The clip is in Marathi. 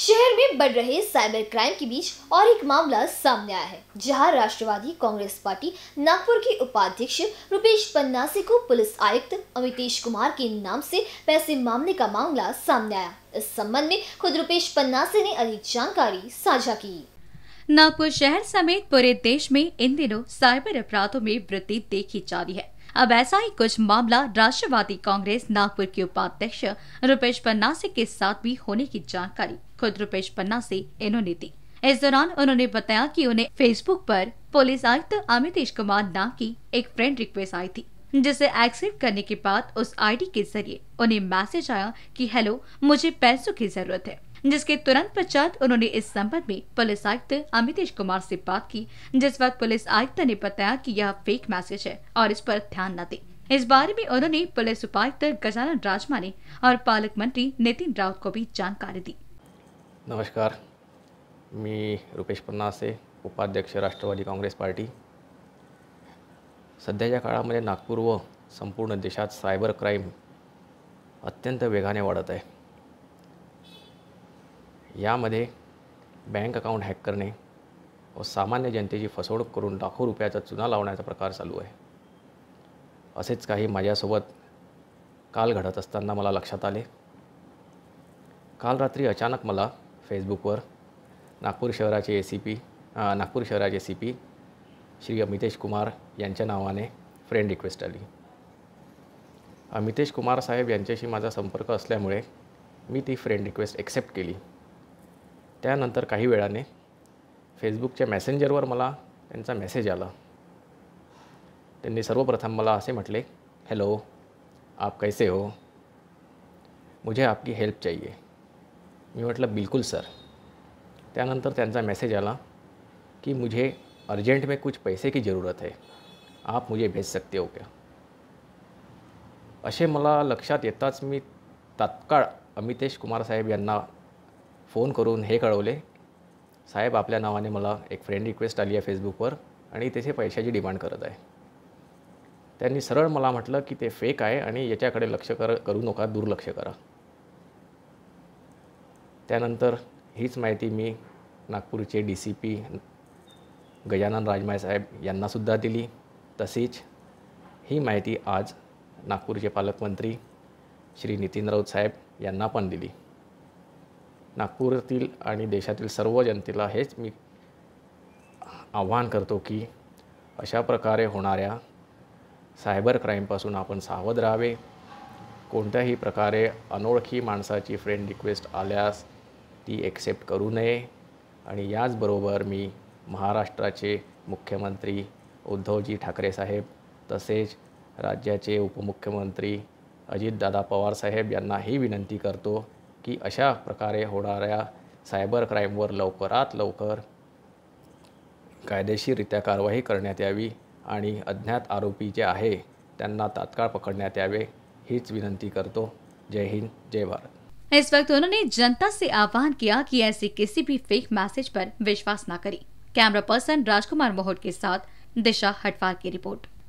शहर में बढ़ रहे साइबर क्राइम के बीच और एक मामला सामने आया है जहां राष्ट्रवादी कांग्रेस पार्टी नागपुर के उपाध्यक्ष रुपेश पन्नासे को पुलिस आयुक्त अमितेश कुमार के नाम से पैसे मामले का मामला सामने आया इस संबंध में खुद रुपेश पन्नासे ने अधिक जानकारी साझा की नागपुर शहर समेत पूरे देश में इन दिनों साइबर अपराधों में वृद्धि देखी जा रही है अब ऐसा ही कुछ मामला राष्ट्रवादी कांग्रेस नागपुर के उपाध्यक्ष रुपेश पन्नासे के साथ भी होने की जानकारी खुद रुपेश ऐसी इन्होंने दी इस दौरान उन्होंने बताया कि उन्हें फेसबुक पर पुलिस आयुक्त अमितेश कुमार नाम की एक फ्रेंड रिक्वेस्ट आई थी जिसे एक्सेप्ट करने के बाद उस आईडी के जरिए उन्हें मैसेज आया कि हेलो मुझे पैसों की जरूरत है जिसके तुरंत पश्चात उन्होंने इस संबंध में पुलिस आयुक्त अमितेश कुमार से बात की जिस वक्त पुलिस आयुक्त ने बताया कि यह फेक मैसेज है और इस पर ध्यान न दे इस बारे में उन्होंने पुलिस उपायुक्त गजानन राजमाने और पालक मंत्री नितिन राउत को भी जानकारी दी नमस्कार मी रुपेश से उपाध्यक्ष राष्ट्रवादी कांग्रेस पार्टी सद्या काळामध्ये नागपूर व संपूर्ण देशात सायबर क्राईम अत्यंत वेगाने वाढत आहे यामध्ये बँक अकाउंट हॅक करणे व सामान्य जनतेची फसवणूक करून लाखो रुपयाचा चुना लावण्याचा प्रकार चालू आहे असेच काही माझ्यासोबत काल घडत असताना मला लक्षात आले काल रात्री अचानक मला फेसबुकवर नागपूर शहराचे ए सी पी नागपूर शहराचे सी पी श्री अमितेश कुमार यांच्या नावाने फ्रेंड रिक्वेस्ट आली अमितेश कुमार साहेब यांच्याशी माझा संपर्क असल्यामुळे मी ती फ्रेंड रिक्वेस्ट एक्सेप्ट केली त्यानंतर काही वेळाने फेसबुकच्या मॅसेंजरवर मला त्यांचा मेसेज आला त्यांनी सर्वप्रथम मला असे म्हटले हॅलो आप कैसे हो मुझे आपकी हेल्प चाहिए मी म्हटलं बिलकुल सर त्यानंतर त्यांचा मेसेज आला की मुझे अर्जेंट में कुछ पैसे की ज़रूरत है आप मुझे भेज सकते हो क्या असे मला लक्षात येताच मी तात्काळ अमितेश कुमार साहेब यांना फोन करून हे कळवले साहेब आपल्या नावाने मला एक फ्रेंड रिक्वेस्ट आली आहे फेसबुकवर आणि तिथे पैशाची डिमांड करत आहे त्यांनी सरळ मला म्हटलं की ते फेक आहे आणि याच्याकडे लक्ष कर करू नका दुर्लक्ष करा त्यानंतर हीच माहिती मी नागपूरचे D C P Gajanan Rajmay साहेब यांनासुद्धा दिली तशीच ही माहिती आज नागपूरचे पालकमंत्री श्री नितीन राऊत साहेब यांना पण दिली नागपूरतील आणि देशातील सर्व जनतेला हेच मी आव्हान करतो की अशा प्रकारे होणाऱ्या सायबर क्राईमपासून आपण सावध राहावे कोणत्याही प्रकारे अनोळखी माणसाची फ्रेंड रिक्वेस्ट आल्यास ती एक्सेप्ट करू नये आणि याचबरोबर मी महाराष्ट्राचे मुख्यमंत्री उद्धवजी ठाकरे साहेब तसेच राज्याचे उपमुख्यमंत्री अजितदादा पवार साहेब यांनाही विनंती करतो की अशा प्रकारे होणाऱ्या सायबर क्राईमवर लवकरात लवकर कायदेशीररित्या कारवाई करण्यात यावी आणि अज्ञात आरोपी जे आहे त्यांना तात्काळ पकडण्यात यावे हीच विनंती करतो जय हिंद जय भारत इस वक्त उन्होंने जनता से आह्वान किया कि ऐसे किसी भी फेक मैसेज पर विश्वास न करें कैमरा पर्सन राजकुमार मोहट के साथ दिशा हटवार की रिपोर्ट